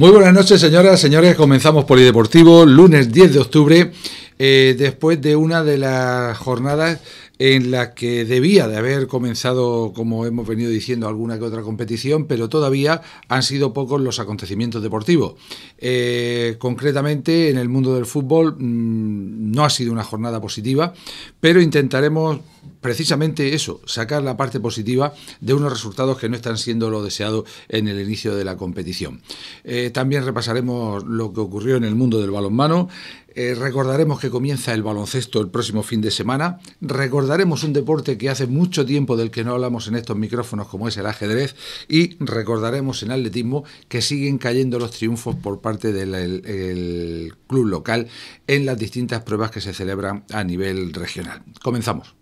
Muy buenas noches, señoras, señores. Comenzamos Polideportivo, lunes 10 de octubre, eh, después de una de las jornadas en la que debía de haber comenzado, como hemos venido diciendo, alguna que otra competición, pero todavía han sido pocos los acontecimientos deportivos. Eh, concretamente, en el mundo del fútbol mm, no ha sido una jornada positiva, pero intentaremos precisamente eso, sacar la parte positiva de unos resultados que no están siendo lo deseado en el inicio de la competición. Eh, también repasaremos lo que ocurrió en el mundo del balonmano eh, recordaremos que comienza el baloncesto el próximo fin de semana. Recordaremos un deporte que hace mucho tiempo del que no hablamos en estos micrófonos, como es el ajedrez. Y recordaremos en atletismo que siguen cayendo los triunfos por parte del club local en las distintas pruebas que se celebran a nivel regional. Comenzamos.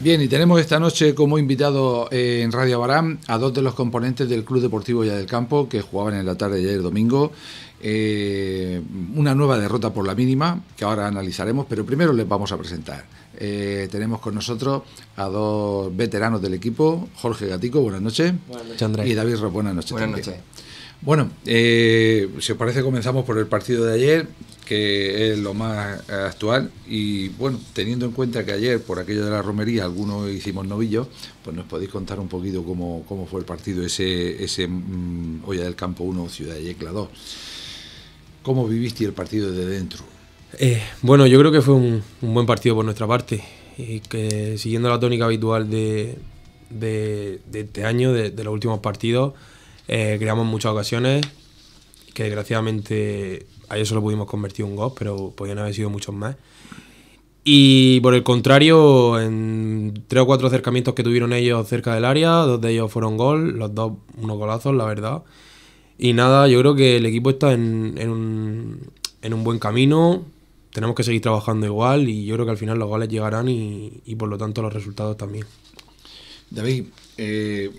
Bien, y tenemos esta noche como invitado eh, en Radio Barán a dos de los componentes del Club Deportivo Ya del Campo que jugaban en la tarde de ayer domingo. Eh, una nueva derrota por la mínima que ahora analizaremos, pero primero les vamos a presentar. Eh, tenemos con nosotros a dos veteranos del equipo, Jorge Gatico, buenas noches, y David Ross, buenas noches. Buenas noches. Bueno, si os parece comenzamos por el partido de ayer que es lo más eh, actual. Y bueno, teniendo en cuenta que ayer, por aquello de la romería, algunos hicimos novillos, pues nos podéis contar un poquito cómo, fue el partido ese, ese mm, Olla del Campo 1, Ciudad de Yecla 2. ¿Cómo viviste el partido desde dentro? Eh, bueno, yo creo que fue un, buen partido por nuestra parte, y que siguiendo la tónica habitual de, de, este año, de, los últimos partidos, eh, creamos muchas ocasiones que desgraciadamente eso solo pudimos convertir un gol, pero podían haber sido muchos más. Y por el contrario, en tres o cuatro acercamientos que tuvieron ellos cerca del área, dos de ellos fueron gol, los dos unos golazos, la verdad. Y nada, yo creo que el equipo está en, en, un, en un buen camino, tenemos que seguir trabajando igual y yo creo que al final los goles llegarán y, y por lo tanto los resultados también. David, eh,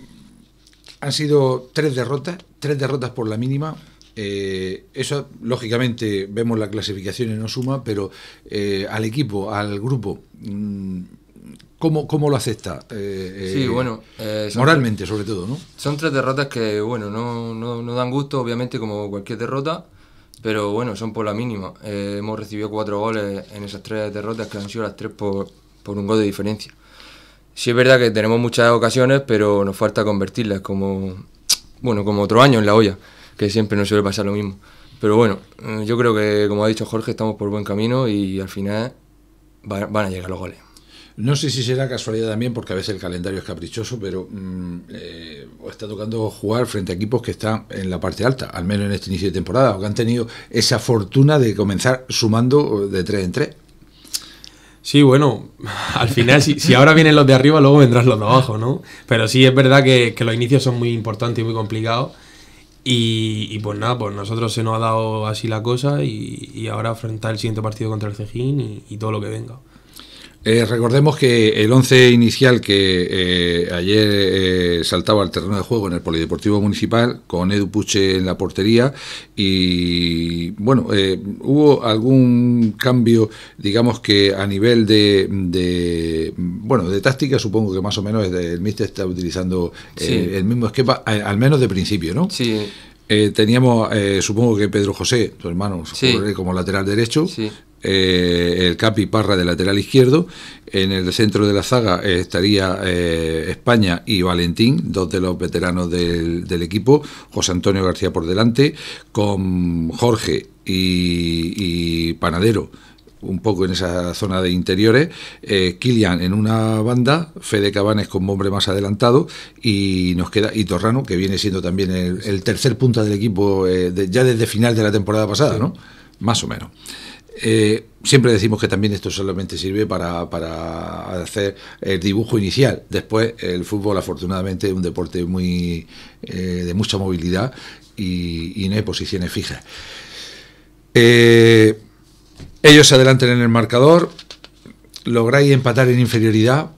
han sido tres derrotas, tres derrotas por la mínima, eh, eso, lógicamente, vemos la clasificación no suma, pero eh, al equipo, al grupo, mm, ¿cómo, cómo lo acepta? Eh, sí, bueno. moralmente, sobre todo, ¿no? Son tres derrotas que, bueno, no, no, no, dan gusto, obviamente, como cualquier derrota, pero bueno, son por la mínima. hemos recibido cuatro goles en esas tres derrotas, que han sido las tres por, por un gol de diferencia. Sí es verdad que tenemos muchas ocasiones, pero nos falta convertirlas, como, bueno, como otro año en la olla que siempre nos suele pasar lo mismo. Pero bueno, eh, yo creo que, como ha dicho Jorge, estamos por buen camino y al final van a llegar los goles. No sé si será casualidad también, porque a veces el calendario es caprichoso, pero mm, eh, está tocando jugar frente a equipos que están en la parte alta, al menos en este inicio de temporada, o que han tenido esa fortuna de comenzar sumando eh, de tres en tres. Sí, bueno, al final, si, ahora vienen los de arriba, luego vendrán los de abajo, ¿no? Pero sí es verdad que los inicios son muy importantes y muy complicados. Y, pues nada, pues nosotros se nos ha dado así la cosa y, ahora afrontar el siguiente partido contra el Cejín y todo lo que venga. Eh, recordemos que el once inicial que eh, ayer eh, saltaba al terreno de juego en el Polideportivo Municipal con Edu Puche en la portería y bueno, hubo algún cambio, digamos que a nivel de, bueno, de táctica supongo que más o menos el míster está utilizando el mismo esquema, al menos de principio, ¿no? Sí. teníamos, supongo que Pedro José, tu hermano, como lateral derecho, eh, el Capi Parra de lateral izquierdo. En el centro de la zaga eh, estaría eh, España y Valentín, dos de los veteranos del, equipo, José Antonio García por delante, con Jorge y, Panadero un poco en esa zona de interiores, Kilian en una banda, Fede Cabanes como hombre más adelantado y nos queda y Torrano, que viene siendo también el, tercer punta del equipo ya desde final de la temporada pasada, ¿no? Más o menos. Eh, siempre decimos que también esto solamente sirve para, hacer el dibujo inicial. Después, el fútbol, afortunadamente, es un deporte muy eh, de mucha movilidad y, no hay posiciones fijas. Eh, ellos se adelantan en el marcador, lográis empatar en inferioridad.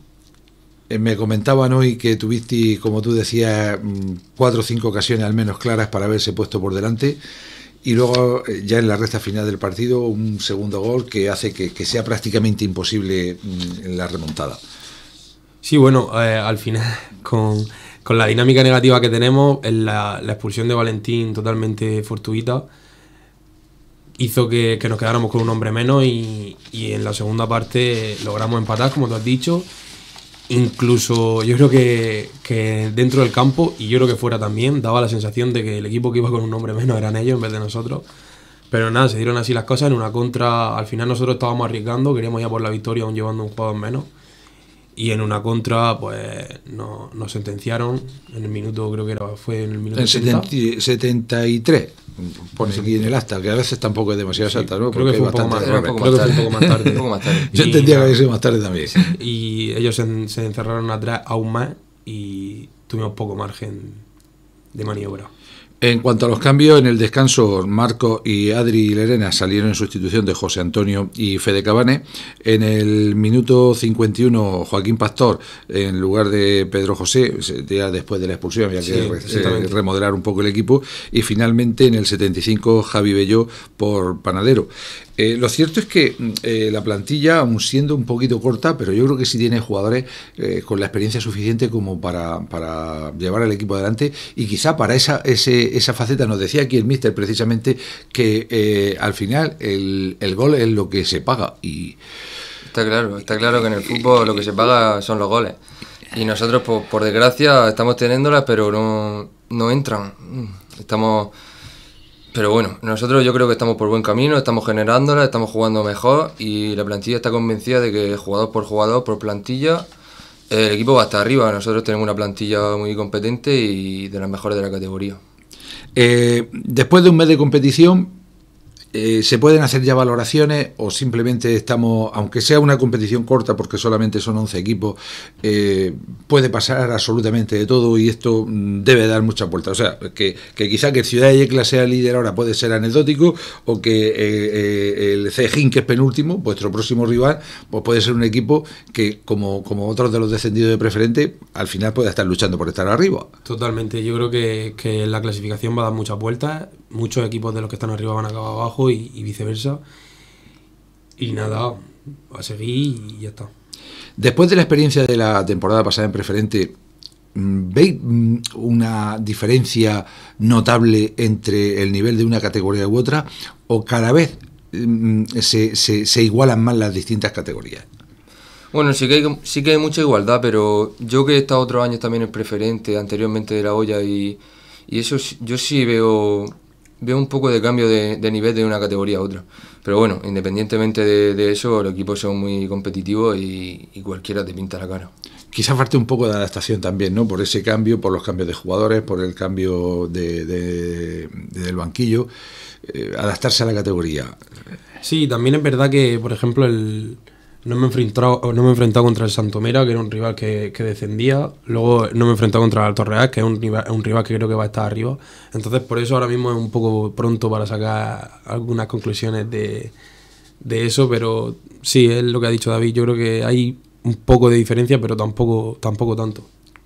Me comentaban hoy que tuviste, como tú decías, mm, cuatro o cinco ocasiones al menos claras para haberse puesto por delante. Y luego, eh, ya en la recta final del partido, un segundo gol que hace que, sea prácticamente imposible mm, la remontada. Sí, bueno, eh, al final, con, con, la dinámica negativa que tenemos, la, expulsión de Valentín totalmente fortuita hizo que, nos quedáramos con un hombre menos y, y en la segunda parte logramos empatar, como tú has dicho, incluso yo creo que, dentro del campo, y yo creo que fuera también, daba la sensación de que el equipo que iba con un nombre menos eran ellos en vez de nosotros. Pero nada, se dieron así las cosas en una contra. Al final nosotros estábamos arriesgando, queríamos ir por la victoria aún llevando un jugador menos. Y en una contra, pues nos no sentenciaron en el minuto, creo que era, fue en el minuto. En 70. 73, por aquí en el acta, que a veces tampoco es demasiado sí, ¿no? Creo que, fue un, poco más, poco más tarde. Yo entendía que había sido más tarde también. Y ellos se encerraron atrás aún más y tuvimos poco margen de maniobra. En cuanto a los cambios, en el descanso Marco y Adri Lerena salieron en sustitución de José Antonio y Fede Cabane. En el minuto 51 Joaquín Pastor en lugar de Pedro José, ya después de la expulsión había que eh, remodelar un poco el equipo. Y finalmente en el 75 Javi Belló por Panadero. Eh, lo cierto es que mm, eh, la plantilla, aún siendo un poquito corta, pero yo creo que sí tiene jugadores con la experiencia suficiente como para, para llevar al equipo adelante y quizá para esa, ese esa faceta. Nos decía aquí el mister precisamente que eh, al final el, gol es lo que se paga y... Está claro, está claro que en el fútbol lo que se paga son los goles. Y nosotros, por, desgracia, estamos teniéndolas, pero no, no entran. Mm, estamos... Pero bueno, nosotros yo creo que estamos por buen camino, estamos generándolas estamos jugando mejor y la plantilla está convencida de que jugador por jugador, por plantilla, el equipo va hasta arriba. Nosotros tenemos una plantilla muy competente y de las mejores de la categoría. Eh, después de un mes de competición, eh, ¿Se pueden hacer ya valoraciones o simplemente estamos, aunque sea una competición corta, porque solamente son 11 equipos, eh, puede pasar absolutamente de todo y esto mm, debe dar mucha vuelta? O sea, que, quizá que Ciudad de Yecla sea líder ahora puede ser anecdótico o que eh, el Cejín, que es penúltimo, vuestro próximo rival, pues puede ser un equipo que, como, como otros de los descendidos de preferente, al final puede estar luchando por estar arriba. Totalmente, yo creo que, que la clasificación va a dar muchas vueltas muchos equipos de los que están arriba van a acabar abajo y, viceversa. Y nada, a seguir y ya está. Después de la experiencia de la temporada pasada en preferente, mm, ¿veis mm, una diferencia notable entre el nivel de una categoría u otra? ¿O cada vez mm, se, se, igualan más las distintas categorías? Bueno, sí que, hay, sí que hay mucha igualdad, pero yo que he estado otros años también en preferente, anteriormente de la olla, y, y eso yo sí veo veo un poco de cambio de, nivel de una categoría a otra. Pero bueno, independientemente de, eso, los equipos son muy competitivos y, cualquiera te pinta la cara. Quizás parte un poco de adaptación también, ¿no? Por ese cambio, por los cambios de jugadores, por el cambio de, del banquillo, eh, adaptarse a la categoría. Sí, también es verdad que, por ejemplo, el, no me, he enfrentado, no me he contra el Santomera, que era un rival que, que descendía. Luego no me he enfrentado contra el Alto Real, que es un, rival, un rival que creo que va a estar arriba. Entonces, por eso ahora mismo es un poco pronto para sacar algunas conclusiones de, eso. Pero sí, es lo que ha dicho David. Yo creo que hay un poco de diferencia, pero tampoco, tampoco tanto.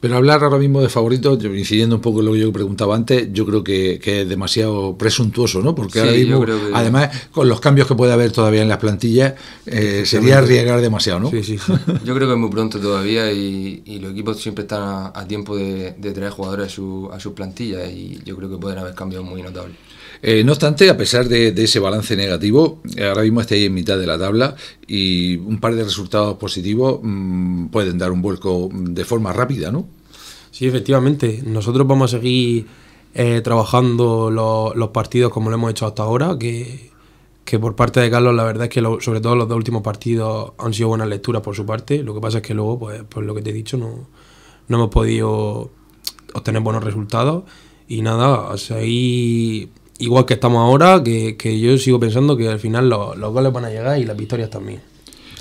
Pero hablar ahora mismo de favoritos, incidiendo un poco en lo que yo preguntaba antes, yo creo que, es demasiado presuntuoso, ¿no? Porque ahora mismo, además, con los cambios que puede haber todavía en las plantillas, eh, sería arriesgar demasiado, ¿no? Sí, sí, yo creo que es muy pronto todavía y, los equipos siempre están a, tiempo de, traer jugadores a, su, a sus plantillas y yo creo que pueden haber cambios muy notables. Eh, no obstante, a pesar de, ese balance negativo, eh, ahora mismo está ahí en mitad de la tabla y un par de resultados positivos mm, pueden dar un vuelco de forma rápida, ¿no? Sí, efectivamente. Nosotros vamos a seguir eh, trabajando los partidos como lo hemos hecho hasta ahora, que, por parte de Carlos la verdad es que sobre todo los dos últimos partidos han sido buenas lecturas por su parte. Lo que pasa es que luego, pues, por lo que te he dicho, no, hemos podido obtener buenos resultados. Y nada, igual que estamos ahora, que, yo sigo pensando que al final los goles van a llegar y las victorias también.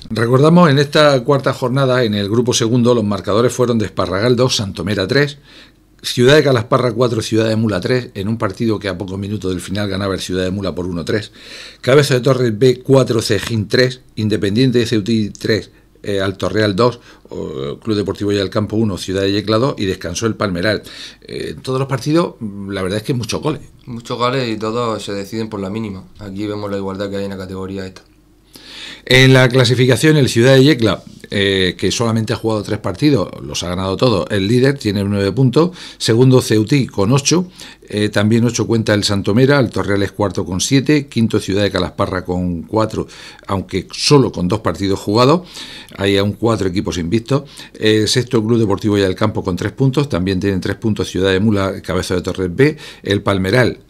Recordamos en esta cuarta jornada, en el grupo segundo, los marcadores fueron de Esparragal 2, Santomera 3, Ciudad de Calasparra 4, Ciudad de Mula 3, en un partido que a pocos minutos del final ganaba el Ciudad de Mula por 1-3, Cabeza de Torres B 4, Cejín 3, Independiente de Ceutí 3, eh, Alto Real 2, Club Deportivo y Campo 1, Ciudad de Yecla y descansó el Palmeral. Eh, en todos los partidos, la verdad es que muchos goles. Muchos goles y todos se deciden por la mínima. Aquí vemos la igualdad que hay en la categoría esta. En la clasificación, el Ciudad de Yecla, eh, que solamente ha jugado tres partidos, los ha ganado todos. El líder tiene nueve puntos. Segundo, Ceuti con ocho. Eh, también ocho cuenta el Santomera. El Torreales cuarto con siete. Quinto, Ciudad de Calasparra con cuatro, aunque solo con dos partidos jugados. Hay aún cuatro equipos invictos. Eh, sexto, Club Deportivo y Campo con tres puntos. También tienen tres puntos Ciudad de Mula, Cabeza de Torres B. El Palmeral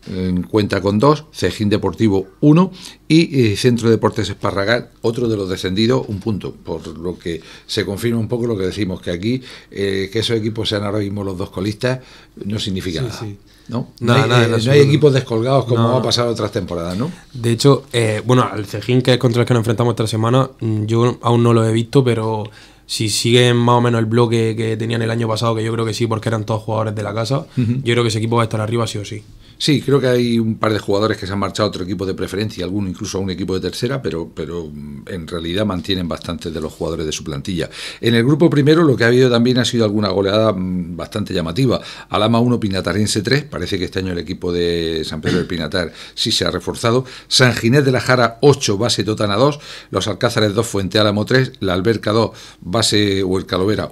cuenta con dos, Cejín Deportivo uno y eh, Centro Deportes Esparragal, otro de los descendidos, un punto, por lo que se confirma un poco lo que decimos, que aquí, eh, que esos equipos sean ahora mismo los dos colistas, no significa nada. ¿no? hay, eh, equipos descolgados como ha pasado otras temporadas, ¿no? De hecho, bueno, al Cejín, que es contra el que nos enfrentamos esta semana, mm, yo aún no lo he visto, pero si siguen más o menos el bloque que tenían el año pasado, que yo creo que sí, porque eran todos jugadores de la casa, yo creo que ese equipo va a estar arriba sí o sí. Sí, creo que hay un par de jugadores que se han marchado a otro equipo de preferencia, alguno incluso a un equipo de tercera, pero, pero mm, en realidad mantienen bastantes de los jugadores de su plantilla. En el grupo primero lo que ha habido también ha sido alguna goleada mm, bastante llamativa. Alama 1, Pinatarense 3, parece que este año el equipo de San Pedro del Pinatar sí se ha reforzado. San Ginés de la Jara 8, base Totana 2, Los Alcázares 2, Fuente Álamo 3, La Alberca 2, base o el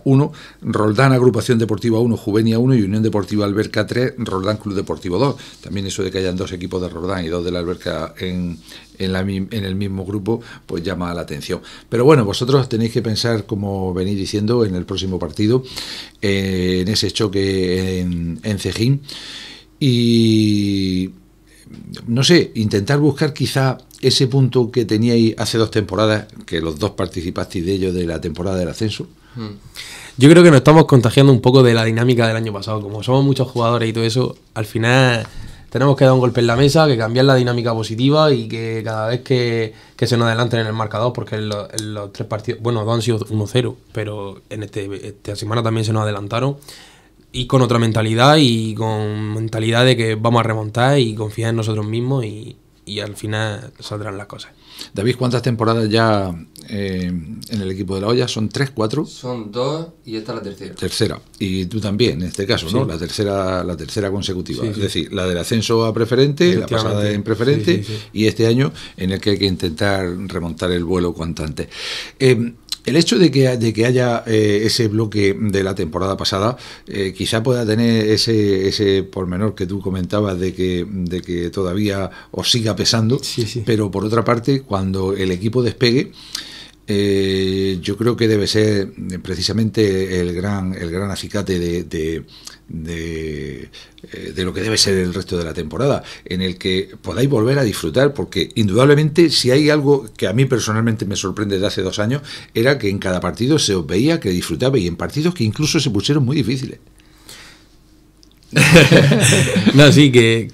1, Roldán Agrupación Deportiva 1, Juvenia 1 y Unión Deportiva Alberca 3, Roldán Club Deportivo 2 también eso de que hayan dos equipos de Rordán y dos de la alberca en, en, el mismo grupo, pues llama la atención. Pero bueno, vosotros tenéis que pensar, como venís diciendo, en el próximo partido, eh, en ese choque en, en Cejín. Y no sé, intentar buscar quizá ese punto que teníais hace dos temporadas, que los dos participasteis de ellos de la temporada del ascenso. Hmm. Yo creo que nos estamos contagiando un poco de la dinámica del año pasado. Como somos muchos jugadores y todo eso, al final tenemos que dar un golpe en la mesa, que cambiar la dinámica positiva y que cada vez que, se nos adelanten en el marcador, porque en, los tres partidos, bueno, dos han sido 1-0, pero en este, esta semana también se nos adelantaron. Y con otra mentalidad y con mentalidad de que vamos a remontar y confiar en nosotros mismos y al final saldrán las cosas. David, ¿cuántas temporadas ya eh, en el equipo de la olla? ¿Son tres, cuatro? Son dos y esta es la tercera. Tercera. Y tú también, en este caso, ¿no? La tercera, la tercera consecutiva. es decir, la del ascenso a preferente, la pasada en preferente y este año en el que hay que intentar remontar el vuelo cuanto antes. Eh, el hecho de que, de que haya eh, ese bloque de la temporada pasada, eh, quizá pueda tener ese, ese pormenor que tú comentabas de que, de que todavía os siga pesando, pero por otra parte, cuando el equipo despegue, eh, yo creo que debe ser eh, precisamente el gran, el gran acicate de, eh, de, lo que debe ser el resto de la temporada, en el que podáis volver a disfrutar, porque indudablemente si hay algo que a mí personalmente me sorprende de hace dos años, era que en cada partido se os veía que disfrutaba y en partidos que incluso se pusieron muy difíciles. no, sí, que,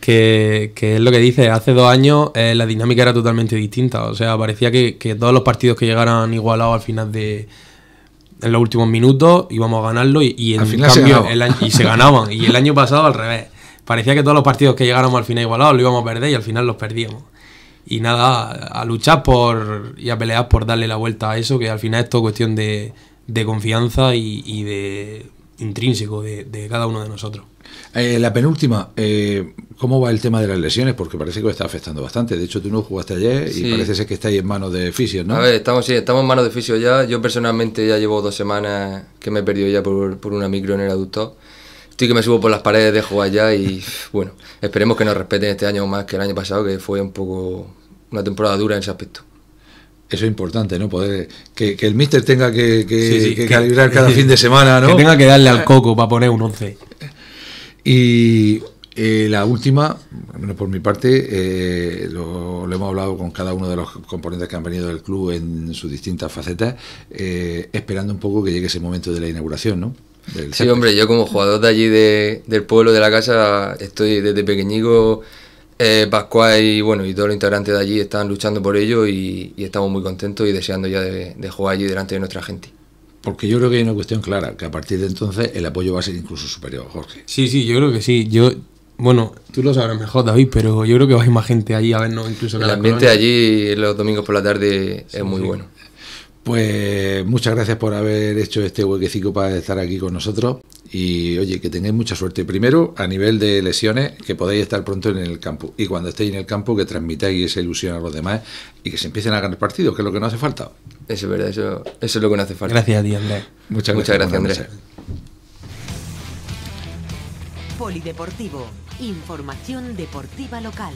es lo que dice. Hace dos años eh, la dinámica era totalmente distinta. O sea, parecía que, todos los partidos que llegaran igualados al final de, en los últimos minutos íbamos a ganarlo y, en cambio se el año, y se ganaban. Y el año pasado al revés. Parecía que todos los partidos que llegáramos al final igualados lo íbamos a perder y al final los perdíamos. Y nada, a luchar por y a pelear por darle la vuelta a eso, que al final es todo cuestión de, confianza y de intrínseco de, cada uno de nosotros. Eh, la penúltima, eh, ¿cómo va el tema de las lesiones? Porque parece que está afectando bastante. De hecho, tú no jugaste ayer y parece ser que estáis en manos de fisios, ¿no? A ver, estamos, sí, estamos en manos de fisios ya. Yo personalmente ya llevo dos semanas que me he perdido ya por, por una micro en el aductor. Estoy que me subo por las paredes de jugar ya y bueno, esperemos que nos respeten este año más que el año pasado, que fue un poco una temporada dura en ese aspecto. Eso es importante, ¿no? Poder que, el míster tenga que, calibrar cada fin de semana, ¿no? Que tenga que darle al coco para poner un 11. Y eh, la última, menos por mi parte, eh, lo, hemos hablado con cada uno de los componentes que han venido del club en sus distintas facetas, eh, esperando un poco que llegue ese momento de la inauguración, ¿no? sí, hombre, yo como jugador de allí de, del pueblo, de la casa, estoy desde pequeñico eh, Pascual y bueno y todos los integrantes de allí están luchando por ello y, estamos muy contentos y deseando ya de, jugar allí delante de nuestra gente. Porque yo creo que hay una cuestión clara, que a partir de entonces el apoyo va a ser incluso superior, Jorge. Sí, sí, yo creo que sí. Yo, bueno, tú lo sabrás mejor, David, pero yo creo que va a ir más gente allí a vernos incluso. el ambiente allí los domingos por la tarde es muy bueno. Pues muchas gracias por haber hecho este huequecico para estar aquí con nosotros y oye, que tengáis mucha suerte. Primero, a nivel de lesiones, que podáis estar pronto en el campo y cuando estéis en el campo que transmitáis esa ilusión a los demás y que se empiecen a ganar partidos, que es lo que no hace falta. Eso es verdad, eso, es lo que no hace falta. Gracias a Andrés. Muchas, gracias, gracias Andrés. Polideportivo, información deportiva local.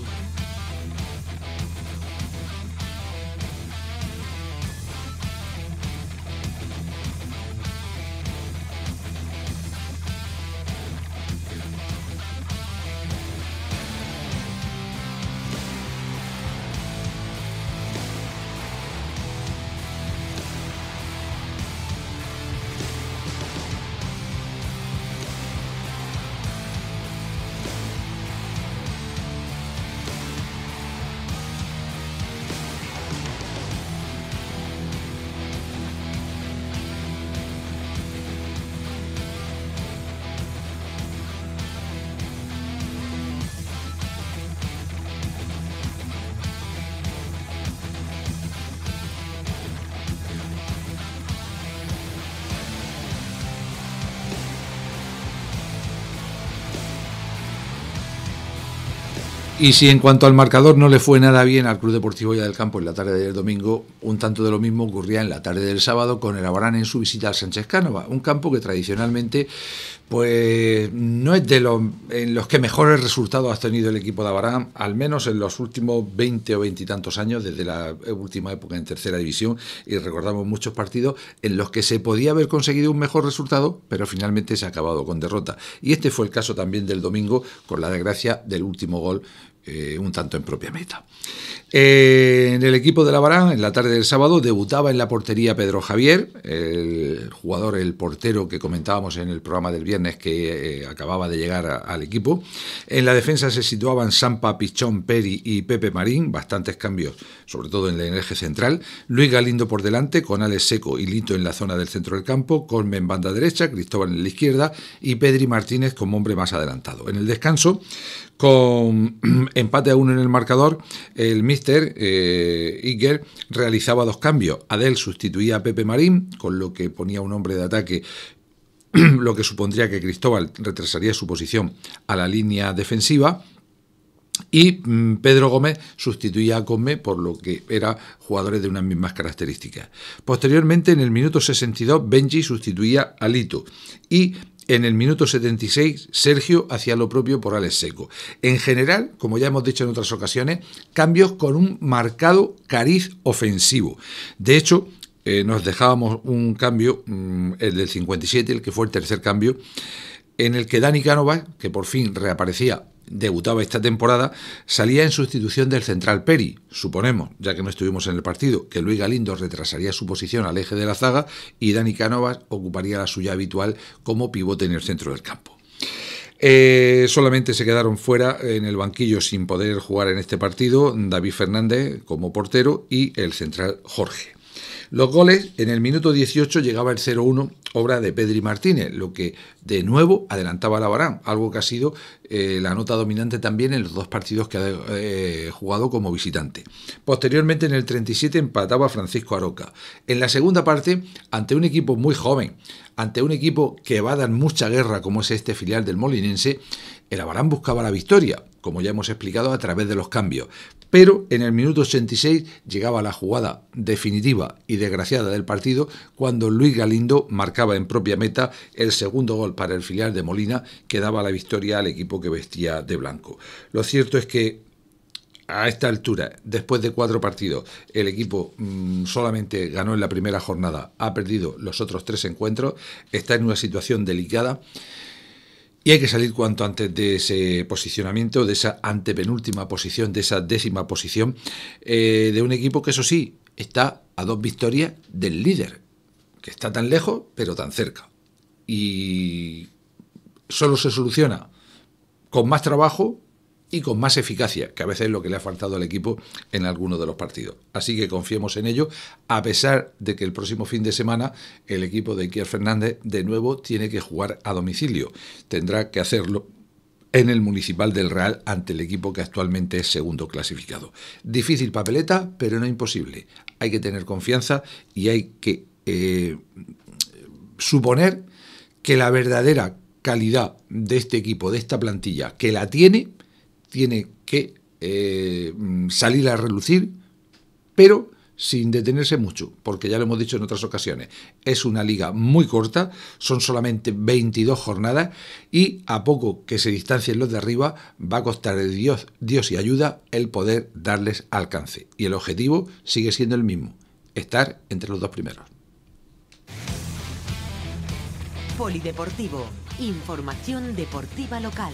Y si en cuanto al marcador no le fue nada bien al Club Deportivo Ya del Campo en la tarde del domingo, un tanto de lo mismo ocurría en la tarde del sábado con el Abarán en su visita al Sánchez Cánova, un campo que tradicionalmente pues no es de los en los que mejores resultados ha tenido el equipo de Abarán, al menos en los últimos 20 o 20 y tantos años, desde la última época en tercera división, y recordamos muchos partidos en los que se podía haber conseguido un mejor resultado, pero finalmente se ha acabado con derrota. Y este fue el caso también del domingo, con la desgracia del último gol eh, un tanto en propia meta. Eh, en el equipo de la Barán... en la tarde del sábado, debutaba en la portería Pedro Javier, el jugador, el portero que comentábamos en el programa del viernes que eh, acababa de llegar al equipo. En la defensa se situaban Sampa, Pichón, Peri y Pepe Marín, bastantes cambios, sobre todo en el eje central. Luis Galindo por delante, con Alex Seco y Lito en la zona del centro del campo, Colme en banda derecha, Cristóbal en la izquierda y Pedri Martínez como hombre más adelantado. En el descanso, con empate a uno en el marcador, el mister eh, Iker realizaba dos cambios. Adel sustituía a Pepe Marín, con lo que ponía un hombre de ataque lo que supondría que Cristóbal retrasaría su posición a la línea defensiva. Y mm, Pedro Gómez sustituía a Gómez, por lo que era jugadores de unas mismas características. Posteriormente, en el minuto 62, Benji sustituía a Lito. Y en el minuto 76, Sergio hacía lo propio por Alex Seco. En general, como ya hemos dicho en otras ocasiones, cambios con un marcado cariz ofensivo. De hecho, eh, nos dejábamos un cambio, mm, el del 57, el que fue el tercer cambio, en el que Dani Cánova, que por fin reaparecía debutaba esta temporada, salía en sustitución del central Peri, suponemos, ya que no estuvimos en el partido, que Luis Galindo retrasaría su posición al eje de la zaga y Dani Canovas ocuparía la suya habitual como pivote en el centro del campo. Eh, solamente se quedaron fuera en el banquillo sin poder jugar en este partido David Fernández como portero y el central Jorge. Los goles, en el minuto 18 llegaba el 0-1, obra de Pedri Martínez, lo que de nuevo adelantaba a Barán, algo que ha sido eh, la nota dominante también en los dos partidos que ha eh, jugado como visitante. Posteriormente, en el 37, empataba Francisco Aroca. En la segunda parte, ante un equipo muy joven, ante un equipo que va a dar mucha guerra como es este filial del Molinense, el Abarán buscaba la victoria, como ya hemos explicado, a través de los cambios, pero en el minuto 86 llegaba la jugada definitiva y desgraciada del partido cuando Luis Galindo marcaba en propia meta el segundo gol para el filial de Molina que daba la victoria al equipo que vestía de blanco. Lo cierto es que a esta altura, después de cuatro partidos, el equipo mm, solamente ganó en la primera jornada, ha perdido los otros tres encuentros, está en una situación delicada. Y hay que salir cuanto antes de ese posicionamiento, de esa antepenúltima posición, de esa décima posición, eh, de un equipo que eso sí, está a dos victorias del líder, que está tan lejos pero tan cerca. Y solo se soluciona con más trabajo, y con más eficacia, que a veces es lo que le ha faltado al equipo en alguno de los partidos. Así que confiemos en ello, a pesar de que el próximo fin de semana el equipo de Iker Fernández de nuevo tiene que jugar a domicilio. Tendrá que hacerlo en el Municipal del Real ante el equipo que actualmente es segundo clasificado. Difícil papeleta, pero no imposible. Hay que tener confianza y hay que eh, suponer que la verdadera calidad de este equipo, de esta plantilla, que la tiene, tiene que eh, mm, salir a relucir, pero sin detenerse mucho, porque ya lo hemos dicho en otras ocasiones, es una liga muy corta, son solamente 22 jornadas y a poco que se distancien los de arriba va a costar el Dios, Dios y ayuda el poder darles alcance. Y el objetivo sigue siendo el mismo, estar entre los dos primeros. Polideportivo, información deportiva local.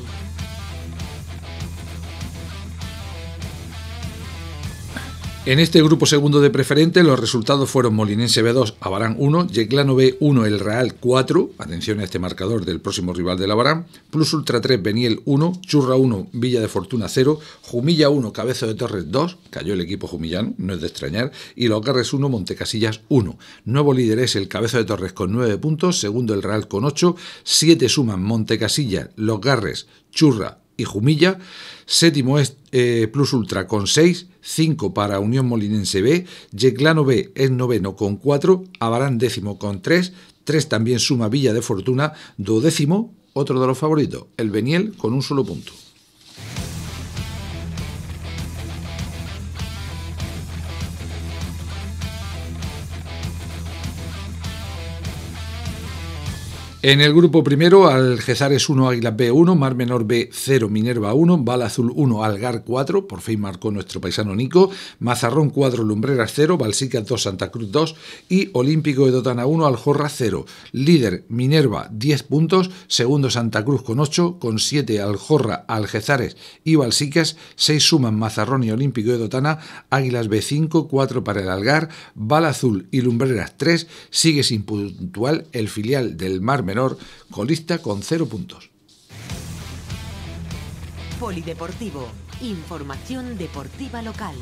En este grupo segundo de preferente, los resultados fueron Molinense B2, Abarán 1, Yeclano B1, El Real 4, atención a este marcador del próximo rival del Abarán, Plus Ultra 3, Beniel 1, Churra 1, Villa de Fortuna 0, Jumilla 1, Cabezo de Torres 2, cayó el equipo Jumillán, no es de extrañar, y Los Garres 1, Montecasillas 1. Nuevo líder es el Cabezo de Torres con 9 puntos, segundo el Real con 8, 7 suman Montecasillas, Garres, Churra, y Jumilla. Séptimo es eh, Plus Ultra con 6, 5 para Unión Molinense B, Yeclano B es noveno con 4, Abarán décimo con 3, 3 también suma Villa de Fortuna, décimo, otro de los favoritos, el Beniel con un solo punto. En el grupo primero, Algezares 1, Águilas B1, Mar Menor B0, Minerva 1, Bala Azul 1, Algar 4, por fin marcó nuestro paisano Nico, Mazarrón 4, Lumbreras 0, Balsicas 2, Santa Cruz 2 y Olímpico de Dotana 1, Aljorra 0. Líder Minerva 10 puntos, segundo Santa Cruz con 8, con 7 Aljorra, Algezares y Balsicas, 6 suman Mazarrón y Olímpico de Dotana, Águilas B5, 4 para el Algar, Bala Azul y Lumbreras 3, sigue sin puntual el filial del Mar Menor menor, colista con cero puntos. Polideportivo, información deportiva local.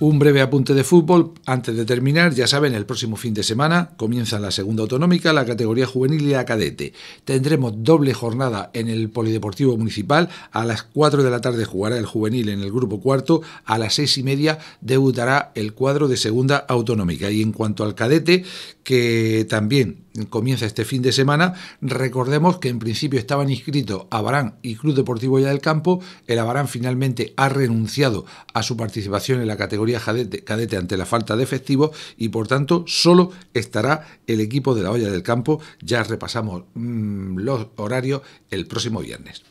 Un breve apunte de fútbol antes de terminar. Ya saben, el próximo fin de semana comienza la segunda autonómica, la categoría juvenil y la cadete. Tendremos doble jornada en el Polideportivo Municipal. A las 4 de la tarde jugará el juvenil en el grupo cuarto. A las seis y media debutará el cuadro de segunda autonómica. Y en cuanto al cadete, que también comienza este fin de semana. Recordemos que en principio estaban inscritos Abarán y Club Deportivo Ya del Campo. El Abarán finalmente ha renunciado a su participación en la categoría cadete, ante la falta de efectivo y por tanto solo estará el equipo de la olla del campo. Ya repasamos mm, los horarios el próximo viernes.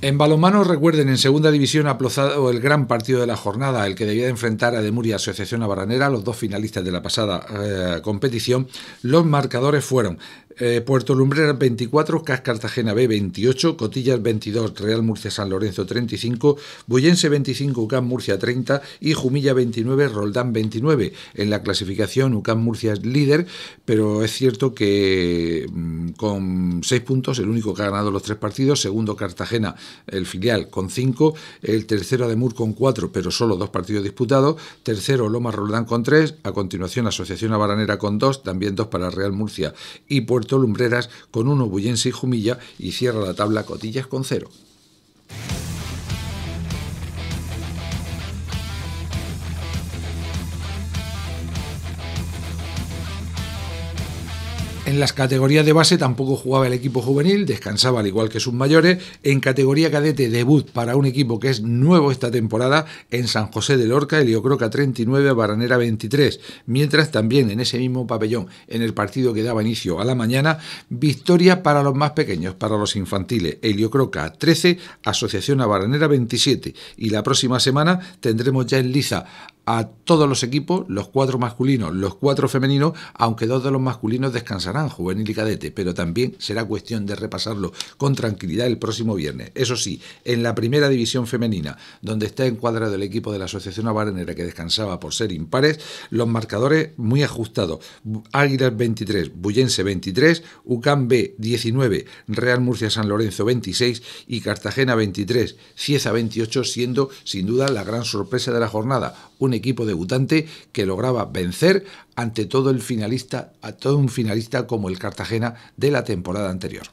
En balonmano recuerden en segunda división aplazado el gran partido de la jornada, el que debía enfrentar a Demuria Asociación Abaranera, los dos finalistas de la pasada eh, competición. Los marcadores fueron eh, Puerto Lumbrera 24, CAS Cartagena B 28, Cotillas 22, Real Murcia San Lorenzo 35, Bullense 25, UCAM Murcia 30 y Jumilla 29, Roldán 29. En la clasificación UCAM Murcia es líder, pero es cierto que mm, con 6 puntos, el único que ha ganado los tres partidos, segundo Cartagena, el filial con 5, el tercero Ademur con 4, pero solo dos partidos disputados, tercero Lomas Roldán con 3, a continuación Asociación Abaranera con 2, también 2 para Real Murcia y Puerto Lumbreras con un Bullense y Jumilla y cierra la tabla Cotillas con cero. En las categorías de base tampoco jugaba el equipo juvenil, descansaba al igual que sus mayores. En categoría cadete, debut para un equipo que es nuevo esta temporada en San José de Lorca, Heliocroca 39, Baranera 23. Mientras también en ese mismo pabellón, en el partido que daba inicio a la mañana, victoria para los más pequeños, para los infantiles, Heliocroca 13, Asociación a Baranera 27. Y la próxima semana tendremos ya en Liza a todos los equipos, los cuatro masculinos, los cuatro femeninos, aunque dos de los masculinos descansarán, juvenil y cadete, pero también será cuestión de repasarlo con tranquilidad el próximo viernes. Eso sí, en la primera división femenina, donde está encuadrado el equipo de la Asociación Abarenera que descansaba por ser impares, los marcadores muy ajustados. Águilas 23, Bullense 23, UCAM B 19, Real Murcia San Lorenzo 26 y Cartagena 23, Cieza 28, siendo sin duda la gran sorpresa de la jornada un equipo debutante que lograba vencer ante todo el finalista, a todo un finalista como el Cartagena de la temporada anterior.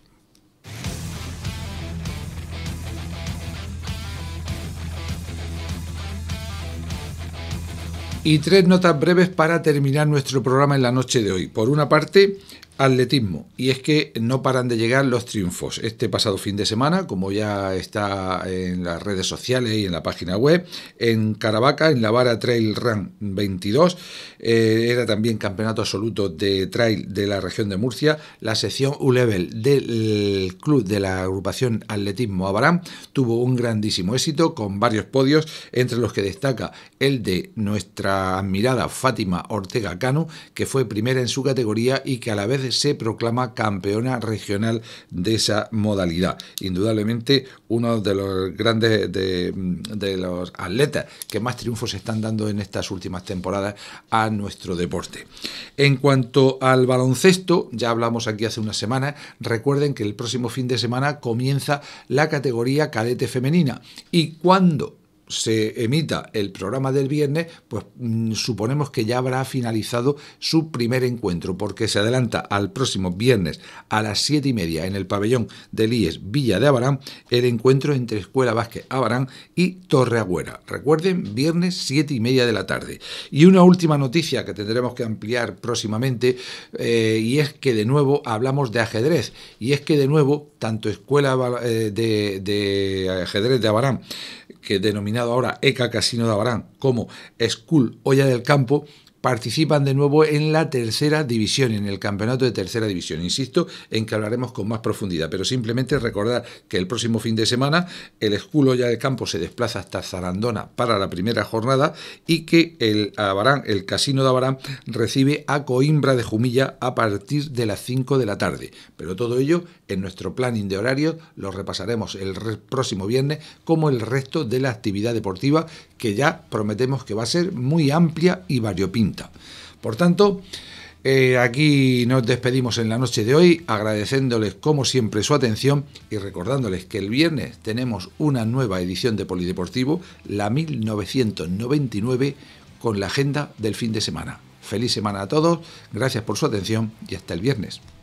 Y tres notas breves para terminar nuestro programa en la noche de hoy. Por una parte, Atletismo. Y es que no paran de llegar los triunfos. Este pasado fin de semana, como ya está en las redes sociales y en la página web, en Caravaca, en la vara Trail Run 22, eh, era también campeonato absoluto de trail de la región de Murcia. La sección U-Level del club de la agrupación Atletismo Abarán tuvo un grandísimo éxito con varios podios, entre los que destaca el de nuestra admirada Fátima Ortega Cano, que fue primera en su categoría y que a la vez se proclama campeona regional de esa modalidad. Indudablemente uno de los grandes de, de los atletas que más triunfos están dando en estas últimas temporadas a nuestro deporte. En cuanto al baloncesto, ya hablamos aquí hace una semana, recuerden que el próximo fin de semana comienza la categoría cadete femenina. ¿Y cuándo? se emita el programa del viernes, pues mm, suponemos que ya habrá finalizado su primer encuentro, porque se adelanta al próximo viernes a las 7 y media en el pabellón del IES Villa de Abarán el encuentro entre Escuela Vázquez Abarán y Torreagüera. Recuerden, viernes siete y media de la tarde. Y una última noticia que tendremos que ampliar próximamente, eh, y es que de nuevo hablamos de ajedrez, y es que de nuevo tanto Escuela eh, de, de Ajedrez de Abarán que denominado ahora ECA Casino de Abarán, como School Olla del Campo, participan de nuevo en la tercera división, en el campeonato de tercera división. Insisto en que hablaremos con más profundidad, pero simplemente recordar que el próximo fin de semana el School Olla del Campo se desplaza hasta Zarandona para la primera jornada y que el, Abarán, el Casino de Abarán recibe a Coimbra de Jumilla a partir de las 5 de la tarde. Pero todo ello en nuestro planning de horario lo repasaremos el próximo viernes como el resto de la actividad deportiva que ya prometemos que va a ser muy amplia y variopinta. Por tanto, eh, aquí nos despedimos en la noche de hoy, agradeciéndoles como siempre su atención y recordándoles que el viernes tenemos una nueva edición de Polideportivo, la 1999, con la agenda del fin de semana. Feliz semana a todos, gracias por su atención y hasta el viernes.